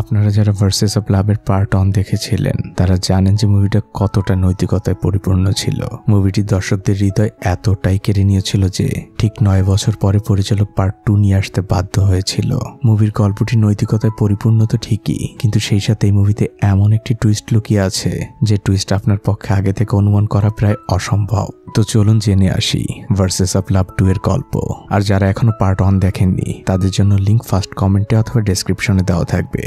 আপনারা যারা versus of লাভের পার্ট অন দেখেছিলেন তারা জানেন যে মুভিটা কতটা নৈতিকতায় পরিপূর্ণ ছিল মুভিটি দর্শকদের হৃদয় এতটাই কেড়ে নিয়েছিল যে ঠিক নয় বছর পরে পরিচালক পার্ট টু নিয়ে আসতে বাধ্য হয়েছিল মুভির গল্পটি নৈতিকতায় পরিপূর্ণ তো ঠিকই কিন্তু সেই সাথে এই মুভিতে এমন একটি টুইস্ট লুকিয়ে আছে যে টুইস্ট আপনার পক্ষে আগে থেকে অনুমান করা প্রায় অসম্ভব তো চলুন জেনে আসি ভার্সেস অফ লাভ টু এর গল্প আর যারা এখনো পার্ট ওয়ান দেখেননি তাদের জন্য লিঙ্ক ফার্স্ট কমেন্টে অথবা ডেসক্রিপশনে দেওয়া থাকবে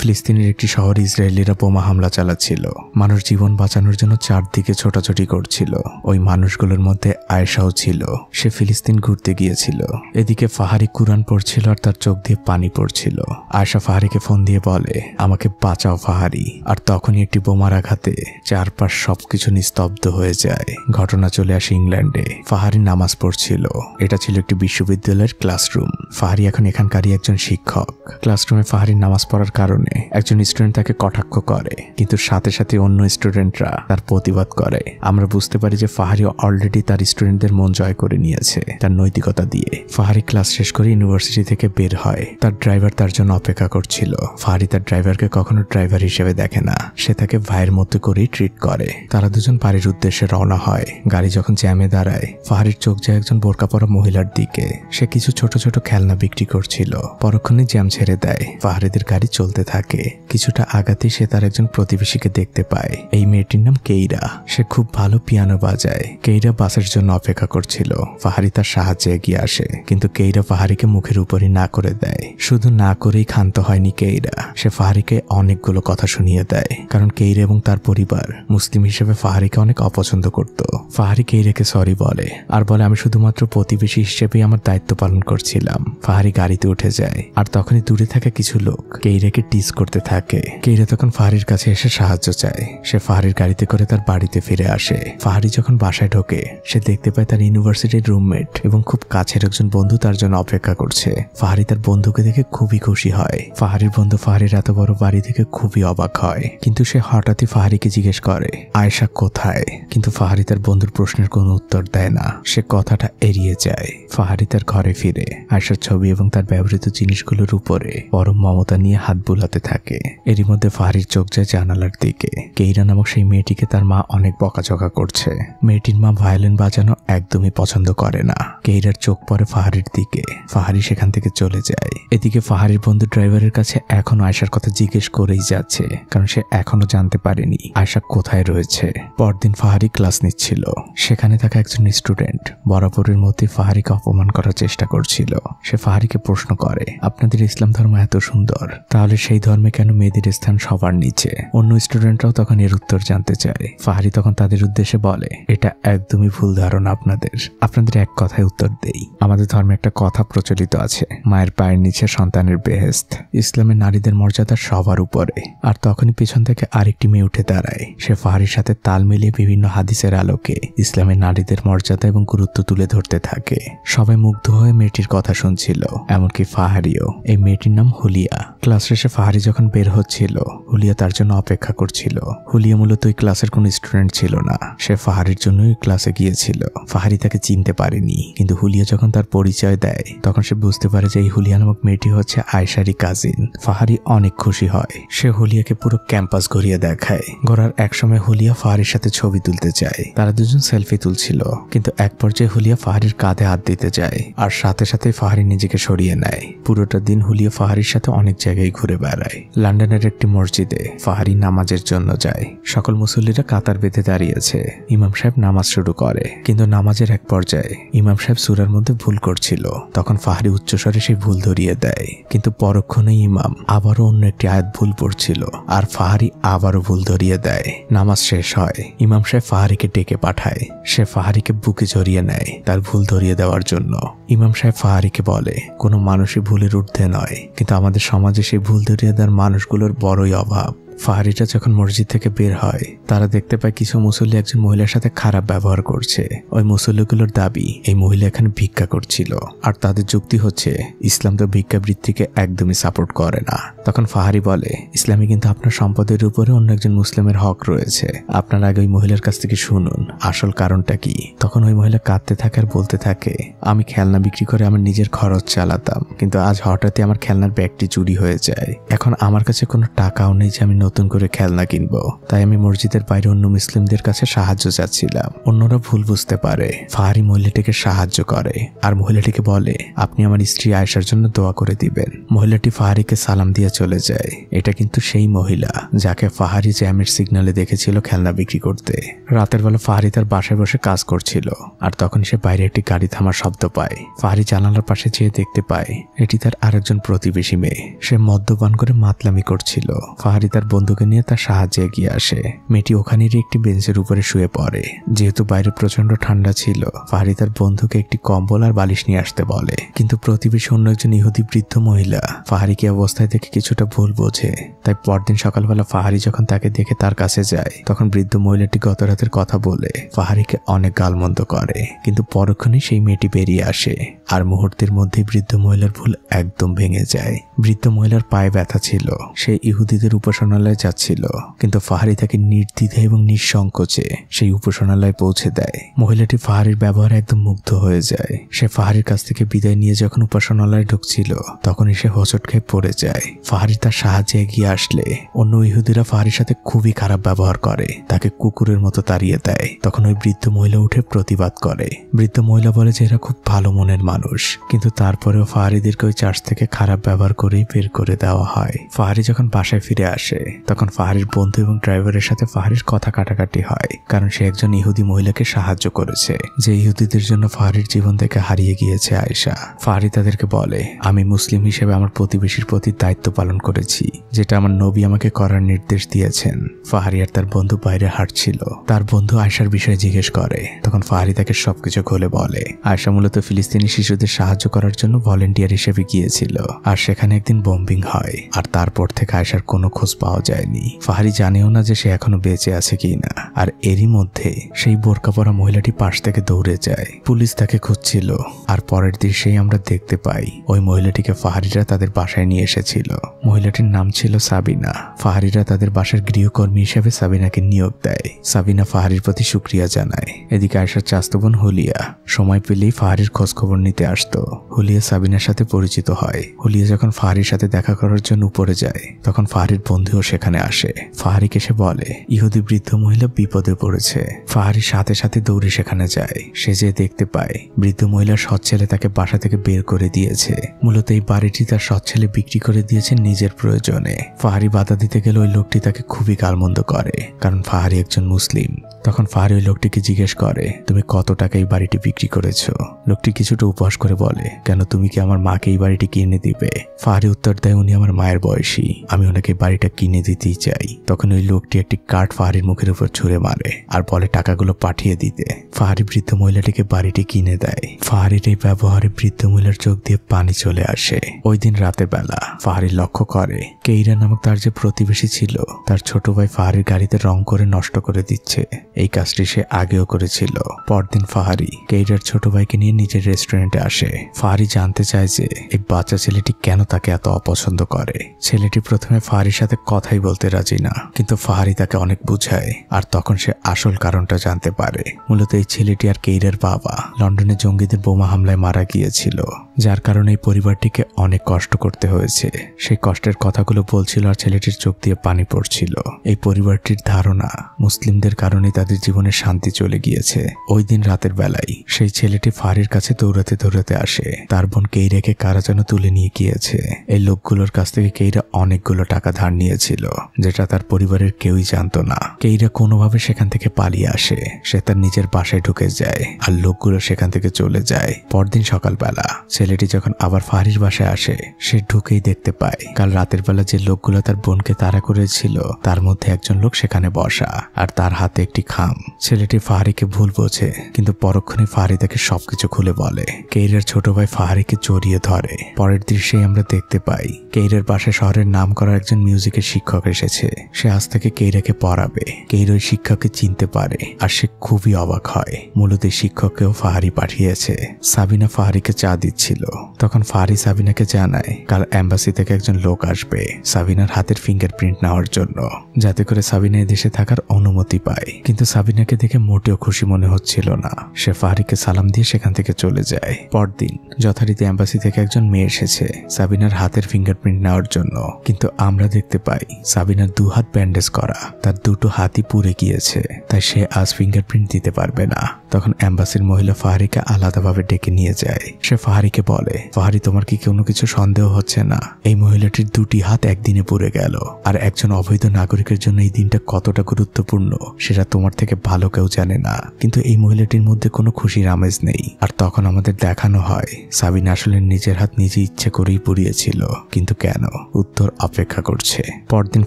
ফিলিস্তিনের একটি শহর ইসরায়েলিরা বোমা হামলা চালাচ্ছিল মানুষ জীবন বাঁচানোর জন্য চারদিকে ছোটাছুটি করছিল ওই মানুষগুলোর মধ্যে আয়েশাও ছিল সে ফিলিস্তিন ঘুরতে গিয়েছিল এদিকে ফাহারি কুরআন পড়ছিল আর তার চোখ দিয়ে পানি পড়ছিল আয়েশা ফাহারিকে ফোন দিয়ে বলে আমাকে বাঁচাও ফাহারি আর তখনই একটি বোমার আঘাতে চারপাশ সবকিছু নিস্তব্ধ হয়ে যায় ঘটনা চলে আসে ইংল্যান্ডে ফাহারি নামাজ পড়ছিল এটা ছিল একটি বিশ্ববিদ্যালয়ের ক্লাসরুম ফাহারি এখন এখানকারই একজন শিক্ষক ক্লাসরুমে ফাহারি নামাজ পড়ার কারণে কারণে একজন স্টুডেন্ট তাকে কটাক্ষ করে কিন্তু সাথে সাথে অন্য স্টুডেন্টরা তার প্রতিবাদ করে আমরা বুঝতে পারি যে ফাহারি অলরেডি তার স্টুডেন্টদের মন জয় করে নিয়েছে তার নৈতিকতা দিয়ে ফাহারি ক্লাস শেষ করে ইউনিভার্সিটি থেকে বের হয় তার ড্রাইভার তার জন্য অপেক্ষা করছিল ফাহারি তার ড্রাইভারকে কখনো ড্রাইভার হিসেবে দেখে না সে তাকে ভাইয়ের মতো করেই ট্রিট করে তারা দুজন বাড়ির উদ্দেশ্যে রওনা হয় গাড়ি যখন জ্যামে দাঁড়ায় ফাহারির চোখ যায় একজন বোরকা পরা মহিলার দিকে সে কিছু ছোট ছোট খেলনা বিক্রি করছিল পরক্ষণে জ্যাম ছেড়ে দেয় ফাহারিদের গাড়ি চলতে থাকে থাকে কিছুটা আগাতে সে তার একজন প্রতিবেশীকে দেখতে পায় এই মেয়েটির নাম কেইরা সে খুব ভালো পিয়ানো বাজায় কেইরা বাসের জন্য অপেক্ষা করছিল ফাহারি তার সাহায্যে এগিয়ে আসে কিন্তু কেইরা ফাহারিকে মুখের উপরই না করে দেয় শুধু না করেই ক্ষান্ত হয়নি কেইরা সে ফাহারিকে অনেকগুলো কথা শুনিয়ে দেয় কারণ কেইরা এবং তার পরিবার মুসলিম হিসেবে ফাহারিকে অনেক অপছন্দ করত ফাহারি কেইরাকে সরি বলে আর বলে আমি শুধুমাত্র প্রতিবেশী হিসেবেই আমার দায়িত্ব পালন করছিলাম ফাহারি গাড়িতে উঠে যায় আর তখনই দূরে থাকা কিছু লোক কেইরাকে টিস করতে থাকে কেইরা তখন ফাহারির কাছে এসে সাহায্য চায় সে ফাহারির গাড়িতে করে তার বাড়িতে ফিরে আসে ফাহারি যখন বাসায় ঢোকে সে দেখতে পায় তার ইউনিভার্সিটির রুমমেট এবং খুব কাছের একজন বন্ধু তার জন্য অপেক্ষা করছে ফাহারি তার বন্ধুকে দেখে খুবই খুশি হয় ফাহারির বন্ধু ফাহারির এত বড় বাড়ি থেকে খুবই অবাক হয় কিন্তু সে হঠাৎই ফাহারিকে জিজ্ঞেস করে আয়সা কোথায় কিন্তু ফাহারি তার বন্ধুর প্রশ্নের কোনো উত্তর দেয় না সে কথাটা এড়িয়ে যায় ফাহারি তার ঘরে ফিরে আয়সার ছবি এবং তার ব্যবহৃত জিনিসগুলোর উপরে পরম মমতা নিয়ে হাত বুলাতে থাকে এরই মধ্যে ফাহরির চোখ যায় জানালার দিকে কেইরা নামক সেই মেয়েটিকে তার মা অনেক বকাঝকা করছে মেয়েটির মা ভায়োলিন বাজানো একদমই পছন্দ করে না কেইরার চোখ পড়ে ফাহারির দিকে ফাহারি সেখান থেকে চলে যায় এদিকে ফাহারির বন্ধু ড্রাইভারের কাছে এখনো আয়সার কথা জিজ্ঞেস করেই যাচ্ছে কারণ সে এখনো জানতে পারেনি আয়সা কোথায় রয়েছে পরদিন ফাহারি ক্লাস নিচ্ছিল সেখানে থাকা একজন স্টুডেন্ট বরাবরের মধ্যে ফাহারিকে অপমান করার চেষ্টা করছিল সে ফাহারিকে প্রশ্ন করে আপনাদের ইসলাম ধর্ম এত সুন্দর তাহলে সেই ধর্মে কেন মেয়েদের স্থান সবার নিচে অন্য স্টুডেন্টরাও তখন এর উত্তর জানতে চায় ফাহারি তখন তাদের উদ্দেশ্যে বলে এটা একদমই ভুল ধারণা আপনাদের আপনাদের এক কথায় উত্তর দেই আমাদের ধর্মে একটা কথা প্রচলিত আছে মায়ের পায়ের নিচে সন্তানের বেহেস্ত ইসলামের নারীদের মর্যাদা সবার উপরে আর তখনই পেছন থেকে আরেকটি মেয়ে উঠে দাঁড়ায় সে ফাহারির সাথে তাল মিলিয়ে বিভিন্ন হাদিসের আলোকে ইসলামের নারীদের মর্যাদা এবং গুরুত্ব তুলে ধরতে থাকে সবাই মুগ্ধ হয়ে মেয়েটির কথা শুনছিল এমনকি ফাহারিও এই মেয়েটির নাম হুলিয়া ক্লাস শেষে ফাহারি আরি যখন বের হচ্ছিল হুলিয়া তার জন্য অপেক্ষা করছিল হুলিয়া মূলত ওই ক্লাসের কোনো স্টুডেন্ট ছিল না সে ফাহারির জন্যই ক্লাসে গিয়েছিল ফাহারি তাকে চিনতে পারেনি কিন্তু হুলিয়া যখন তার পরিচয় দেয় তখন সে বুঝতে পারে যে এই হুলিয়া নামক মেয়েটি হচ্ছে আয়সারি কাজিন ফাহারি অনেক খুশি হয় সে হুলিয়াকে পুরো ক্যাম্পাস ঘুরিয়ে দেখায় ঘোরার একসময় হুলিয়া ফাহারির সাথে ছবি তুলতে চায় তারা দুজন সেলফি তুলছিল কিন্তু এক পর্যায়ে হুলিয়া ফাহারির কাঁধে হাত দিতে যায় আর সাথে সাথে ফাহারি নিজেকে সরিয়ে নেয় পুরোটা দিন হুলিয়া ফাহারির সাথে অনেক জায়গায় ঘুরে বেড়ায় দাঁড়ায় লন্ডনের একটি মসজিদে ফাহারি নামাজের জন্য যায় সকল মুসল্লিরা কাতার বেঁধে দাঁড়িয়েছে ইমাম সাহেব নামাজ শুরু করে কিন্তু নামাজের এক পর্যায়ে ইমাম সাহেব সুরার মধ্যে ভুল করছিল তখন ফাহারি উচ্চস্বরে সেই ভুল ধরিয়ে দেয় কিন্তু পরক্ষণে ইমাম আবারও অন্য একটি আয়াত ভুল পড়ছিল আর ফাহারি আবারও ভুল ধরিয়ে দেয় নামাজ শেষ হয় ইমাম সাহেব ফাহারিকে ডেকে পাঠায় সে ফাহারিকে বুকে জড়িয়ে নেয় তার ভুল ধরিয়ে দেওয়ার জন্য ইমাম সাহেব ফাহারিকে বলে কোনো মানুষই ভুলের ঊর্ধ্বে নয় কিন্তু আমাদের সমাজে সেই ভুল ধরিয়ে দুনিয়াদার মানুষগুলোর বড়ই অভাব ফাহারিটা যখন মসজিদ থেকে বের হয় তারা দেখতে পায় কিছু মুসল্লি একজন মহিলার সাথে খারাপ ব্যবহার করছে ওই মুসল্লিগুলোর দাবি এই মহিলা এখানে ভিক্ষা করছিল আর তাদের যুক্তি হচ্ছে ইসলাম তো ভিক্ষাবৃত্তিকে একদমই সাপোর্ট করে না তখন ফাহারি বলে ইসলামে কিন্তু আপনার সম্পদের উপরে অন্য একজন মুসলিমের হক রয়েছে আপনার আগে ওই মহিলার কাছ থেকে শুনুন আসল কারণটা কি তখন ওই মহিলা কাঁদতে থাকে আর বলতে থাকে আমি খেলনা বিক্রি করে আমার নিজের খরচ চালাতাম কিন্তু আজ হঠাৎই আমার খেলনার ব্যাগটি চুরি হয়ে যায় এখন আমার কাছে কোনো টাকাও নেই যে আমি নতুন করে খেলনা কিনব তাই আমি মসজিদের বাইরে অন্য মুসলিমদের কাছে সাহায্য চাচ্ছিলাম অন্যরা ভুল বুঝতে পারে ফাহারি মহিলাটিকে সাহায্য করে আর মহিলাটিকে বলে আপনি আমার স্ত্রী আয়েশার জন্য দোয়া করে দিবেন মহিলাটি ফাহারিকে সালাম দিয়ে চলে যায় এটা কিন্তু সেই মহিলা যাকে ফাহারি জ্যামের সিগনালে দেখেছিল খেলনা বিক্রি করতে রাতের বেলা ফাহারি তার বাসায় বসে কাজ করছিল আর তখন সে বাইরে একটি গাড়ি থামার শব্দ পায় ফাহারি জানালার পাশে যেয়ে দেখতে পায় এটি তার আরেকজন প্রতিবেশী মেয়ে সে মদ্যপান করে মাতলামি করছিল ফাহারি তার বন্ধুকে নিয়ে তার সাহায্যে এগিয়ে আসে মেয়েটি ওখানেরই একটি বেঞ্চের উপরে শুয়ে পড়ে যেহেতু বাইরে প্রচন্ড ঠান্ডা ছিল ফাহারি তার বন্ধুকে একটি কম্বল আর বালিশ নিয়ে আসতে বলে কিন্তু প্রতিবেশী অন্য একজন ইহুদি বৃদ্ধ মহিলা ফাহারিকে অবস্থায় দেখে কিছুটা ভুল বোঝে তাই পরদিন সকালবেলা ফাহারি যখন তাকে দেখে তার কাছে যায় তখন বৃদ্ধ মহিলাটি গত রাতের কথা বলে ফাহারিকে অনেক গালমন্দ করে কিন্তু পরক্ষণে সেই মেয়েটি বেরিয়ে আসে আর মুহূর্তের মধ্যে বৃদ্ধ মহিলার ভুল একদম ভেঙে যায় বৃদ্ধ মহিলার পায়ে ব্যথা ছিল সে ইহুদিদের উপাসনালয়ে যাচ্ছিল কিন্তু ফাহারি তাকে নির্দ্বিধে এবং নিঃসংকোচে সেই উপাসনালয়ে পৌঁছে দেয় মহিলাটি ফাহারির ব্যবহারে একদম মুগ্ধ হয়ে যায় সে ফাহারির কাছ থেকে বিদায় নিয়ে যখন উপাসনালয়ে ঢুকছিল তখনই সে হোঁচট খেয়ে পড়ে যায় ফাহারি তার সাহায্যে এগিয়ে আসলে অন্য ইহুদিরা ফাহারির সাথে খুবই খারাপ ব্যবহার করে তাকে কুকুরের মতো তাড়িয়ে দেয় তখন ওই বৃদ্ধ মহিলা উঠে প্রতিবাদ করে বৃদ্ধ মহিলা বলে যে এরা খুব ভালো মনের মানুষ মানুষ কিন্তু তারপরেও ফাহারিদেরকে ওই চার্চ থেকে খারাপ ব্যবহার করেই বের করে দেওয়া হয় ফাহারি যখন বাসায় ফিরে আসে তখন ফাহারির বন্ধু এবং ড্রাইভারের সাথে ফাহারির কথা কাটাকাটি হয় কারণ সে একজন ইহুদি মহিলাকে সাহায্য করেছে যে ইহুদিদের জন্য ফাহারির জীবন থেকে হারিয়ে গিয়েছে আয়সা ফাহারি তাদেরকে বলে আমি মুসলিম হিসেবে আমার প্রতিবেশীর প্রতি দায়িত্ব পালন করেছি যেটা আমার নবী আমাকে করার নির্দেশ দিয়েছেন ফাহারি আর তার বন্ধু বাইরে হাঁটছিল তার বন্ধু আয়সার বিষয়ে জিজ্ঞেস করে তখন ফাহারি তাকে সবকিছু খোলে বলে আয়সা মূলত ফিলিস্তিনি শিশু শিশুদের সাহায্য করার জন্য ভলেন্টিয়ার হিসেবে গিয়েছিল আর সেখানে একদিন বম্বিং হয় আর তারপর থেকে আয়সার কোনো খোঁজ পাওয়া যায়নি ফাহারি জানেও না যে সে এখনো বেঁচে আছে কি না আর এরই মধ্যে সেই বোরকা পরা মহিলাটি পাশ থেকে দৌড়ে যায় পুলিশ তাকে খুঁজছিল আর পরের দিন সেই আমরা দেখতে পাই ওই মহিলাটিকে ফাহারিরা তাদের বাসায় নিয়ে এসেছিল মহিলাটির নাম ছিল সাবিনা ফাহারিরা তাদের বাসার গৃহকর্মী হিসেবে সাবিনাকে নিয়োগ দেয় সাবিনা ফাহারির প্রতি সুক্রিয়া জানায় এদিকে আয়সার চাস্তবন হলিয়া সময় পেলেই ফাহারির খোঁজখবর নিত বাড়িতে আসতো হুলিয়া সাবিনার সাথে পরিচিত হয় হুলিয়া যখন ফাহারির সাথে দেখা করার জন্য উপরে যায় তখন ফাহারির বন্ধুও সেখানে আসে ফাহারিকে সে বলে ইহুদি বৃদ্ধ মহিলা বিপদে পড়েছে ফাহারি সাথে সাথে দৌড়ে সেখানে যায় সে যে দেখতে পায় বৃদ্ধ মহিলার সৎ ছেলে তাকে বাসা থেকে বের করে দিয়েছে মূলত এই বাড়িটি তার সৎ ছেলে বিক্রি করে দিয়েছে নিজের প্রয়োজনে ফাহারি বাধা দিতে গেলে ওই লোকটি তাকে খুবই কালমন্দ করে কারণ ফাহারি একজন মুসলিম তখন ফাহারি ওই লোকটিকে জিজ্ঞেস করে তুমি কত টাকা এই বাড়িটি বিক্রি করেছো লোকটি কিছুটা উপহার ধস করে বলে কেন তুমি কি আমার মাকে এই বাড়িটি কিনে দিবে ফারি উত্তর দেয় উনি আমার মায়ের বয়সী আমি ওনাকে বাড়িটা কিনে দিতেই চাই তখন ওই লোকটি একটি কাঠ ফাহারির মুখের উপর ছুঁড়ে মারে আর বলে টাকাগুলো পাঠিয়ে দিতে ফাহারি বৃদ্ধ মহিলাটিকে বাড়িটি কিনে দেয় ফাহারির এই ব্যবহারে বৃদ্ধ মহিলার চোখ দিয়ে পানি চলে আসে ওই দিন রাতের বেলা ফাহারি লক্ষ্য করে কেইরা নামক তার যে প্রতিবেশী ছিল তার ছোট ভাই ফাহারির গাড়িতে রং করে নষ্ট করে দিচ্ছে এই কাজটি সে আগেও করেছিল পরদিন ফাহারি কেইরার ছোট ভাইকে নিয়ে নিজের রেস্টুরেন্ট রেস্টুরেন্টে আসে ফারি জানতে চায় যে এই বাচ্চা ছেলেটি কেন তাকে এত অপছন্দ করে ছেলেটি প্রথমে ফাহারির সাথে কথাই বলতে রাজি না কিন্তু ফাহারি তাকে অনেক বুঝায় আর তখন সে আসল কারণটা জানতে পারে মূলত এই ছেলেটি আর কেইরের বাবা লন্ডনে জঙ্গিদের বোমা হামলায় মারা গিয়েছিল যার কারণে এই পরিবারটিকে অনেক কষ্ট করতে হয়েছে সেই কষ্টের কথাগুলো বলছিল আর ছেলেটির চোখ দিয়ে পানি পড়ছিল এই পরিবারটির ধারণা মুসলিমদের কারণে তাদের জীবনে শান্তি চলে গিয়েছে ওই দিন রাতের বেলায় সেই ছেলেটি ফারির কাছে দৌড়াতে দৌড়াতে আসে তার বোন কেইরাকে কারা যেন তুলে নিয়ে গিয়েছে এই লোকগুলোর কাছ থেকে কেইরা অনেকগুলো টাকা ধার নিয়েছিল যেটা তার পরিবারের কেউই জানতো না কেইরা কোনোভাবে সেখান থেকে পালিয়ে আসে সে তার নিজের বাসায় ঢুকে যায় আর লোকগুলো সেখান থেকে চলে যায় পরদিন সকালবেলা ছেলে ছেলেটি যখন আবার ফাহারিস বাসায় আসে সে ঢুকেই দেখতে পায় কাল রাতের বেলা যে লোকগুলো তার বোনকে তাড়া করেছিল তার মধ্যে একজন লোক সেখানে বসা আর তার হাতে একটি খাম ছেলেটি ফাহারিকে ভুল বোঝে কিন্তু পরক্ষণে ফাহারি তাকে সবকিছু খুলে বলে কেইরের ছোট ভাই ফাহারিকে জড়িয়ে ধরে পরের দৃশ্যে আমরা দেখতে পাই কেইরের পাশে শহরের নাম করা একজন মিউজিকের শিক্ষক এসেছে সে আজ থেকে কেইরাকে পড়াবে কেইর ওই শিক্ষককে চিনতে পারে আর সে খুবই অবাক হয় মূলত শিক্ষককেও ফাহারি পাঠিয়েছে সাবিনা ফাহারিকে চা দিচ্ছিল ছিল তখন ফারি সাবিনাকে জানায় কাল অ্যাম্বাসি থেকে একজন লোক আসবে সাবিনার হাতের ফিঙ্গারপ্রিন্ট নেওয়ার জন্য যাতে করে সাবিনা দেশে থাকার অনুমতি পায় কিন্তু সাবিনাকে দেখে মোটেও খুশি মনে হচ্ছিল না সে ফাহারিকে সালাম দিয়ে সেখান থেকে চলে যায় পরদিন যথারীতি অ্যাম্বাসি থেকে একজন মেয়ে এসেছে সাবিনার হাতের ফিঙ্গারপ্রিন্ট নেওয়ার জন্য কিন্তু আমরা দেখতে পাই সাবিনার দু হাত ব্যান্ডেজ করা তার দুটো হাতই পুড়ে গিয়েছে তাই সে আজ ফিঙ্গারপ্রিন্ট দিতে পারবে না তখন অ্যাম্বাসির মহিলা ফাহারিকে আলাদাভাবে ডেকে নিয়ে যায় সে ফাহারিকে ফাহারিকে বলে ফাহারি তোমার কি কোনো কিছু সন্দেহ হচ্ছে না এই মহিলাটির দুটি হাত একদিনে পড়ে গেল আর একজন অবৈধ নাগরিকের জন্য এই দিনটা কতটা গুরুত্বপূর্ণ সেটা তোমার থেকে ভালো কেউ জানে না কিন্তু এই মহিলাটির মধ্যে কোনো খুশির আমেজ নেই আর তখন আমাদের দেখানো হয় সাবিন আসলে নিজের হাত নিজে ইচ্ছে করেই পুড়িয়েছিল কিন্তু কেন উত্তর অপেক্ষা করছে পরদিন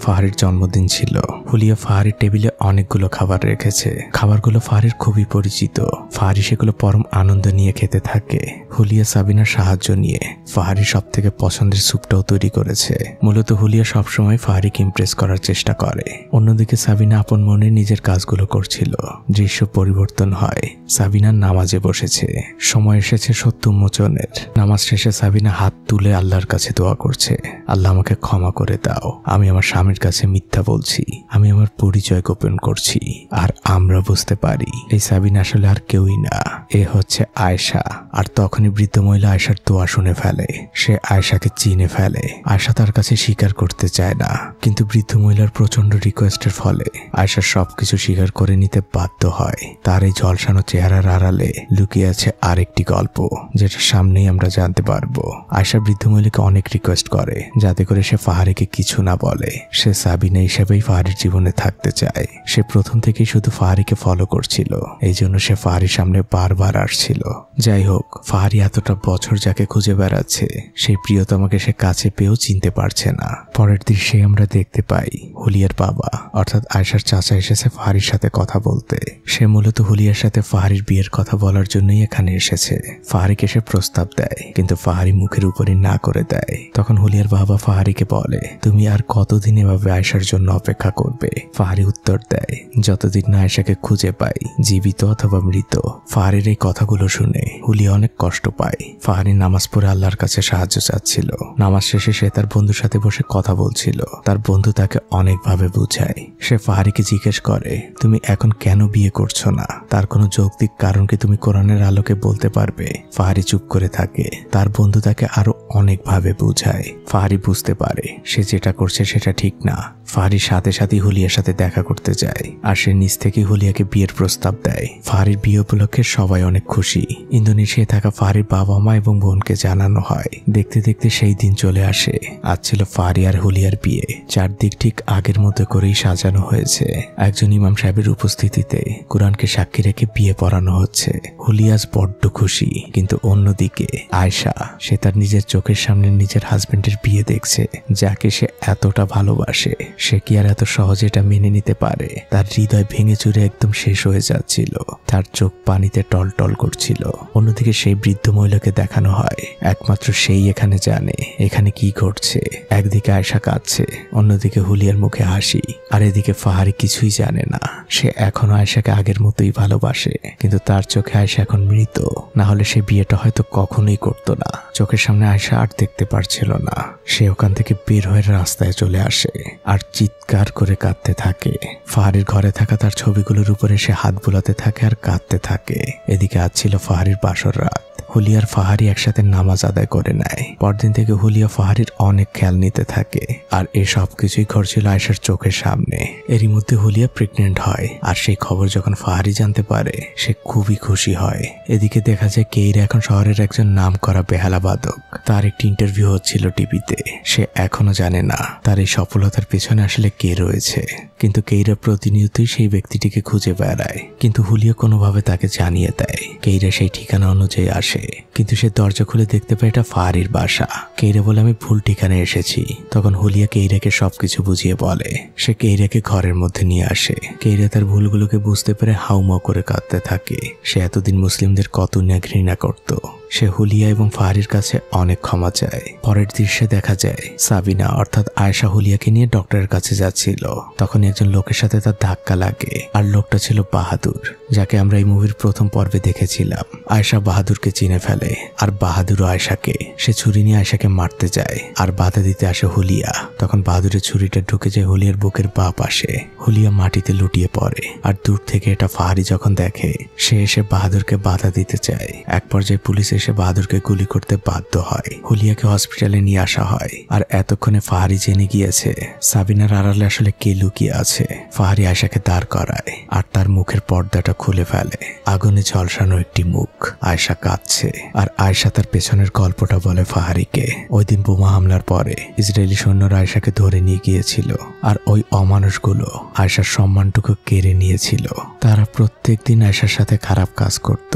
ফাহারির জন্মদিন ছিল হুলিয়া ফাহারির টেবিলে অনেকগুলো খাবার রেখেছে খাবারগুলো ফাহারির খুবই পরিচিত ফাহারি সেগুলো পরম আনন্দ নিয়ে খেতে থাকে হুলিয়া সাবিনা হুলিয়ানের সাহায্য নিয়ে ফাহারি সব থেকে পছন্দের স্যুপটাও তৈরি করেছে মূলত হুলিয়া সবসময় ফাহারিকে ইমপ্রেস করার চেষ্টা করে অন্যদিকে সাবিনা আপন মনে নিজের কাজগুলো করছিল দৃশ্য পরিবর্তন হয় সাবিনা নামাজে বসেছে সময় এসেছে সত্য উন্মোচনের নামাজ শেষে সাবিনা হাত তুলে আল্লাহর কাছে দোয়া করছে আল্লাহ আমাকে ক্ষমা করে দাও আমি আমার স্বামীর কাছে মিথ্যা বলছি আমি আমার পরিচয় গোপন করছি আর আমরা বুঝতে পারি এই সাবিনা আসলে আর কেউই না এ হচ্ছে আয়সা আর তখনই বৃদ্ধ মহিলা আয়সার দোয়া শুনে ফেলে সে আয়সাকে চিনে ফেলে আয়সা তার কাছে স্বীকার করতে চায় না কিন্তু বৃদ্ধ মহিলার প্রচন্ড রিকোয়েস্টের ফলে আয়সা সবকিছু স্বীকার করে নিতে বাধ্য হয় তার এই ঝলসানো চেহারার আড়ালে লুকিয়ে আছে আরেকটি গল্প যেটা সামনেই আমরা জানতে পারবো আয়সা বৃদ্ধ মহিলাকে অনেক রিকোয়েস্ট করে যাতে করে সে ফাহারিকে কিছু না বলে সে সাবিনা হিসেবেই ফাহারির জীবনে থাকতে চায় সে প্রথম থেকেই শুধু ফাহারিকে ফলো করছিল এই জন্য সে ফাহারির সামনে বারবার আসছিল যাই হোক ফাহারি এতটা বছর বছর যাকে খুঁজে বেড়াচ্ছে সেই প্রিয়তমাকে সে কাছে পেয়েও চিনতে পারছে না পরের দৃশ্যে আমরা দেখতে পাই হুলিয়ার বাবা অর্থাৎ আয়সার চাচা এসেছে ফাহারির সাথে কথা বলতে সে মূলত হুলিয়ার সাথে ফাহারির বিয়ের কথা বলার জন্যই এখানে এসেছে ফাহারিকে সে প্রস্তাব দেয় কিন্তু ফাহারি মুখের উপরে না করে দেয় তখন হুলিয়ার বাবা ফাহারিকে বলে তুমি আর কতদিন এভাবে আয়সার জন্য অপেক্ষা করবে ফাহারি উত্তর দেয় যতদিন না আয়সাকে খুঁজে পাই জীবিত অথবা মৃত ফাহারির এই কথাগুলো শুনে হুলিয়া অনেক কষ্ট পায় ফাহানি নামাজ পড়ে আল্লাহর কাছে সাহায্য চাচ্ছিল নামাজ শেষে সে তার বন্ধুর সাথে বসে কথা বলছিল তার বন্ধু তাকে অনেকভাবে বুঝায় সে ফাহারিকে জিজ্ঞেস করে তুমি এখন কেন বিয়ে করছো না তার কোনো যৌক্তিক কারণ কি তুমি কোরআনের আলোকে বলতে পারবে ফাহারি চুপ করে থাকে তার বন্ধু তাকে আরো অনেকভাবে বুঝায় ফাহারি বুঝতে পারে সে যেটা করছে সেটা ঠিক না ফাহারি সাথে সাথে হুলিয়ার সাথে দেখা করতে যায় আর সে নিজ থেকে হুলিয়াকে বিয়ের প্রস্তাব দেয় ফাহারির বিয়ে উপলক্ষে সবাই অনেক খুশি ইন্দোনেশিয়ায় থাকা ফাহারির বাবা মা এবং বোনকে জানানো হয় দেখতে দেখতে সেই দিন চলে আসে আজ ছিল ফাহারি আর হুলিয়ার বিয়ে চারদিক ঠিক আগের মতো করেই সাজানো হয়েছে একজন ইমাম সাহেবের উপস্থিতিতে কোরআনকে সাক্ষী রেখে বিয়ে পড়ানো হচ্ছে হুলিয়াজ বড্ড খুশি কিন্তু অন্যদিকে আয়সা সে তার নিজের চোখের সামনে নিজের হাজবেন্ডের বিয়ে দেখছে যাকে সে এতটা ভালোবাসে সে কি আর এত সহজে এটা মেনে নিতে পারে তার হৃদয় ভেঙে চুরে একদম শেষ হয়ে যাচ্ছিল তার চোখ পানিতে টলটল করছিল অন্যদিকে সেই বৃদ্ধ মহিলাকে দেখানো হয় একমাত্র সেই এখানে জানে এখানে কি ঘটছে একদিকে আয়সা কাঁদছে অন্যদিকে হুলিয়ার মুখে হাসি আর এদিকে ফাহারি কিছুই জানে না সে এখনো আয়সাকে আগের মতোই ভালোবাসে কিন্তু তার চোখে আয়সা এখন মৃত না হলে সে বিয়েটা হয়তো কখনোই করত না চোখের সামনে আয়সা আর দেখতে পারছিল না সে ওখান থেকে বের হয়ে রাস্তায় চলে আসে আর চিৎকার করে কাঁদতে থাকে ফাহারির ঘরে থাকা তার ছবিগুলোর উপরে সে হাত বোলাতে থাকে আর কাঁদতে থাকে এদিকে আজ ছিল ফাহারির বাসর রাত হুলিয়ার ফাহারি একসাথে নামাজ আদায় করে নেয় পরদিন থেকে হুলিয়া ফাহারির অনেক খেয়াল নিতে থাকে আর এই সব কিছুই ঘটছিল আয়েশার চোখের সামনে এরই মধ্যে হুলিয়া প্রেগনেন্ট হয় আর সেই খবর যখন ফাহারি জানতে পারে সে খুবই খুশি হয় এদিকে দেখা যায় কেইরা এখন শহরের একজন নাম করা বেহালা বাদক তার একটি ইন্টারভিউ হচ্ছিল টিভিতে সে এখনো জানে না তার এই সফলতার পেছনে আসলে কে রয়েছে কিন্তু কেইরা প্রতিনিয়তই সেই ব্যক্তিটিকে খুঁজে বেড়ায় কিন্তু হুলিয়া কোনোভাবে তাকে জানিয়ে দেয় কেইরা সেই ঠিকানা অনুযায়ী আসে কিন্তু সে দরজা খুলে দেখতে পায় এটা ফারির বাসা কেইরা বলে আমি ভুল ঠিকানায় এসেছি তখন হুলিয়া কেইরাকে সবকিছু বুঝিয়ে বলে সে কেইরাকে ঘরের মধ্যে নিয়ে আসে কেইরা তার ভুলগুলোকে বুঝতে পেরে হাউমা করে কাঁদতে থাকে সে এতদিন মুসলিমদের কত না ঘৃণা করত সে হুলিয়া এবং ফাহারির কাছে অনেক ক্ষমা চায় পরের দৃশ্যে দেখা যায় সাবিনা অর্থাৎ আয়সা হুলিয়াকে নিয়ে ডক্টরের কাছে যাচ্ছিল তখন একজন লোকের সাথে তার ধাক্কা লাগে আর লোকটা ছিল বাহাদুর যাকে আমরা এই মুভির প্রথম পর্বে দেখেছিলাম আয়সা বাহাদুরকে চিনে টেনে ফেলে আর বাহাদুর আয়সাকে সে ছুরি নিয়ে আয়সাকে মারতে যায় আর বাধা দিতে আসে হুলিয়া তখন বাহাদুরের ছুরিটা ঢুকে যায় হুলিয়ার বুকের বা পাশে হুলিয়া মাটিতে লুটিয়ে পড়ে আর দূর থেকে এটা ফাহারি যখন দেখে সে এসে বাহাদুরকে বাধা দিতে চায় এক পর্যায়ে পুলিশ এসে বাহাদুরকে গুলি করতে বাধ্য হয় হুলিয়াকে হসপিটালে নিয়ে আসা হয় আর এতক্ষণে ফাহারি জেনে গিয়েছে সাবিনার আড়ালে আসলে কে লুকিয়ে আছে ফাহারি আয়সাকে দাঁড় করায় আর তার মুখের পর্দাটা খুলে ফেলে আগুনে ঝলসানো একটি মুখ আয়সা কাঁদছে গেছে আর আয়সা তার পেছনের গল্পটা বলে ফাহারিকে ওই দিন বোমা হামলার পরে ইসরায়েলি সৈন্যরা আয়সাকে ধরে নিয়ে গিয়েছিল আর ওই অমানুষগুলো আয়সার সম্মানটুকু কেড়ে নিয়েছিল তারা প্রত্যেক দিন আয়সার সাথে খারাপ কাজ করত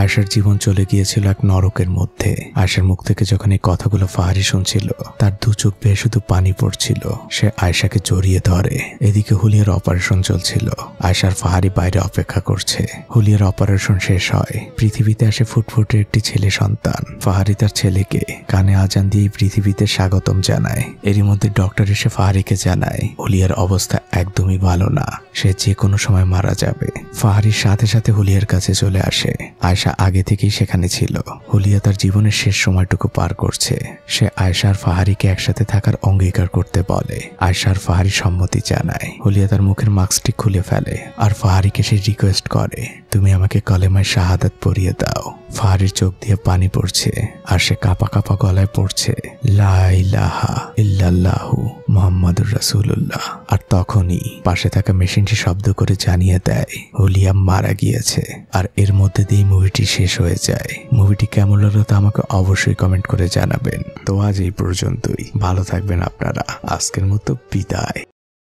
আয়সার জীবন চলে গিয়েছিল এক নরকের মধ্যে আয়সার মুখ থেকে যখন এই কথাগুলো ফাহারি শুনছিল তার দু চোখ বেয়ে শুধু পানি পড়ছিল সে আয়সাকে জড়িয়ে ধরে এদিকে হুলিয়ার অপারেশন চলছিল আয়সার ফাহারি বাইরে অপেক্ষা করছে হুলিয়ার অপারেশন শেষ হয় পৃথিবীতে আসে ফুটফুটে একটি ছেলে সন্তান ফাহারি তার ছেলেকে কানে আজান দিয়ে পৃথিবীতে স্বাগতম জানায় এরই মধ্যে ডক্টর এসে ফাহারিকে জানায় হুলিয়ার অবস্থা একদমই ভালো না সে যে কোনো সময় মারা যাবে ফাহারির সাথে সাথে হুলিয়ার কাছে চলে আসে আয়সা আগে থেকেই সেখানে ছিল হুলিয়া তার জীবনের শেষ সময়টুকু পার করছে সে আয়সার ফাহারিকে একসাথে থাকার অঙ্গীকার করতে বলে আয়সার ফাহারি সম্মতি জানায় হুলিয়া তার মুখের মাস্কটি খুলে ফেলে আর ফাহারিকে সে রিকোয়েস্ট করে তুমি আমাকে কলেমায় শাহাদাত পরিয়ে দাও ফাহারির চোখ দিয়ে পানি পড়ছে আর সে কাপা কাপা গলায় পড়ছে লাহা ইল্লাল্লাহু মোহাম্মদুর রাসুল্লাহ আর তখনই পাশে থাকা মেশিনটি শব্দ করে জানিয়ে দেয় হুলিয়াম মারা গিয়েছে আর এর মধ্যে দিয়েই মুভিটি শেষ হয়ে যায় মুভিটি কেমন হলো তা আমাকে অবশ্যই কমেন্ট করে জানাবেন তো আজ এই পর্যন্তই ভালো থাকবেন আপনারা আজকের মতো বিদায়